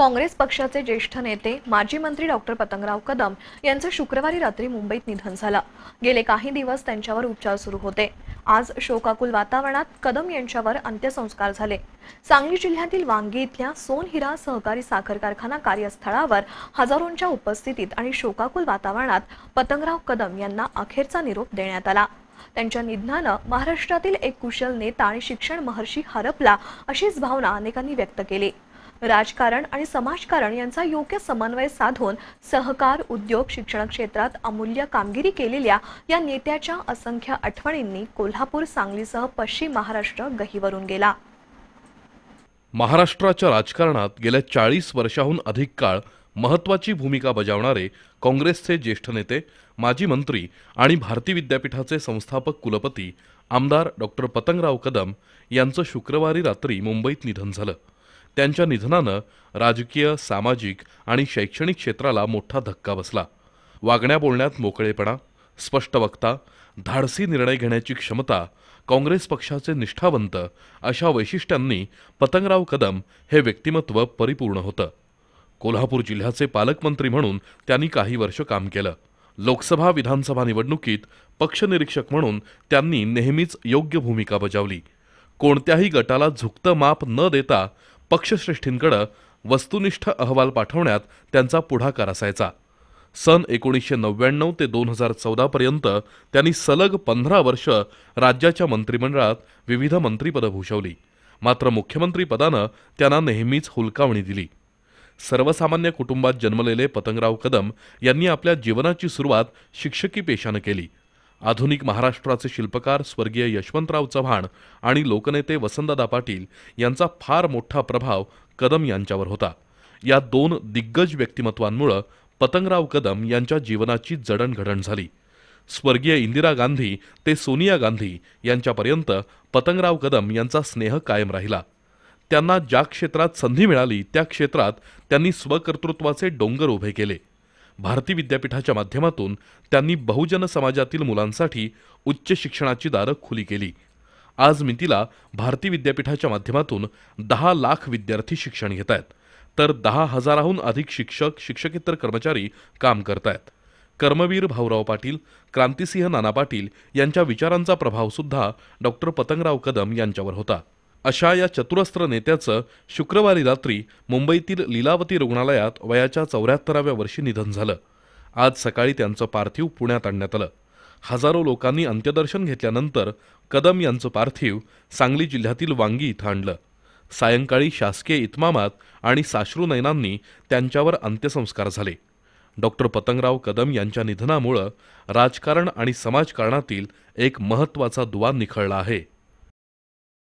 काँग्रेस पक्षाचे ज्येष्ठ नेते माजी मंत्री डॉक्टर पतंगराव कदम यांचं शुक्रवारी रात्री मुंबईत निधन झालं गेले काही दिवस त्यांच्यावर उपचार सुरू होते आज शोकाकुल वातावरणात कदम यांच्यावर अंत्यसंस्कार झाले सांगली जिल्ह्यातील वांगी इथल्या सोन हिरा सहकारी साखर कारखाना कार्यस्थळावर हजारोंच्या उपस्थितीत आणि शोकाकुल वातावरणात पतंगराव कदम यांना अखेरचा निरोप देण्यात आला त्यांच्या निधनानं महाराष्ट्रातील एक कुशल नेता आणि शिक्षण महर्षी हरपला अशीच भावना अनेकांनी व्यक्त केली राजकारण आणि समाजकारण यांचा योग्य समन्वय साधून सहकार उद्योग शिक्षण क्षेत्रात अमूल्य कामगिरी केलेल्या या नेत्याच्या असंख्य आठवणींनी कोल्हापूर सांगलीसह पश्चिम महाराष्ट्र गहीवरून गेला महाराष्ट्राच्या राजकारणात गेल्या चाळीस वर्षाहून अधिक काळ महत्वाची भूमिका बजावणारे काँग्रेसचे ज्येष्ठ नेते माजी मंत्री आणि भारती विद्यापीठाचे संस्थापक कुलपती आमदार डॉक्टर पतंगराव कदम यांचं शुक्रवारी रात्री मुंबईत निधन झालं त्यांच्या निधनानं राजकीय सामाजिक आणि शैक्षणिक क्षेत्राला मोठा धक्का बसला वागण्या बोलण्यात मोकळेपणा स्पष्ट वक्ता धाडसी निर्णय घेण्याची क्षमता काँग्रेस पक्षाचे निष्ठावंत अशा वैशिष्ट्यांनी पतंगराव कदम हे व्यक्तिमत्व परिपूर्ण होतं कोल्हापूर जिल्ह्याचे पालकमंत्री म्हणून त्यांनी काही वर्ष काम केलं लोकसभा विधानसभा निवडणुकीत पक्षनिरीक्षक म्हणून त्यांनी नेहमीच योग्य भूमिका बजावली कोणत्याही गटाला झुकतं माप न देता पक्षश्रेष्ठींकडं वस्तुनिष्ठ अहवाल पाठवण्यात त्यांचा पुढाकार असायचा सन एकोणीसशे नव्याण्णव ते दोन हजार चौदापर्यंत त्यांनी सलग पंधरा वर्ष राज्याच्या मंत्रिमंडळात विविध मंत्रिपदं भूषवली मात्र मुख्यमंत्रीपदानं त्यांना नेहमीच हुलकावणी दिली सर्वसामान्य कुटुंबात जन्मलेले पतंगराव कदम यांनी आपल्या जीवनाची सुरुवात शिक्षकी पेशानं केली आधुनिक महाराष्ट्राचे शिल्पकार स्वर्गीय यशवंतराव चव्हाण आणि लोकनेते वसंतदा पाटील यांचा फार मोठा प्रभाव कदम यांच्यावर होता या दोन दिग्गज व्यक्तिमत्वांमुळं पतंगराव कदम यांच्या जीवनाची जडणघडण झाली स्वर्गीय इंदिरा गांधी ते सोनिया गांधी यांच्यापर्यंत पतंगराव कदम यांचा स्नेह कायम राहिला त्यांना ज्या क्षेत्रात संधी मिळाली त्या क्षेत्रात त्यांनी स्वकर्तृत्वाचे डोंगर उभे केले भारती विद्यापीठाच्या माध्यमातून त्यांनी बहुजन समाजातील मुलांसाठी उच्च शिक्षणाची दारं खुली केली आज मितीला भारती विद्यापीठाच्या माध्यमातून दहा लाख विद्यार्थी शिक्षण घेत आहेत तर दहा हजाराहून अधिक शिक्षक शिक्षकेतर कर्मचारी काम करत आहेत कर्मवीर भाऊराव पाटील क्रांतिसिंह नाना पाटील यांच्या विचारांचा प्रभावसुद्धा डॉक्टर पतंगराव कदम यांच्यावर होता अशा या चतुरस्त्र नेत्याचं शुक्रवारी रात्री मुंबईतील लीलावती रुग्णालयात वयाच्या चौऱ्याहत्तराव्या वर्षी निधन झालं आज सकाळी त्यांचं पार्थिव पुण्यात आणण्यात आलं हजारो लोकांनी अंत्यदर्शन घेतल्यानंतर कदम यांचं पार्थिव सांगली जिल्ह्यातील वांगी इथं आणलं सायंकाळी शासकीय इतमामात आणि नैनांनी त्यांच्यावर अंत्यसंस्कार झाले डॉक्टर पतंगराव कदम यांच्या निधनामुळं राजकारण आणि समाजकारणातील एक महत्त्वाचा दुवा निखळला आहे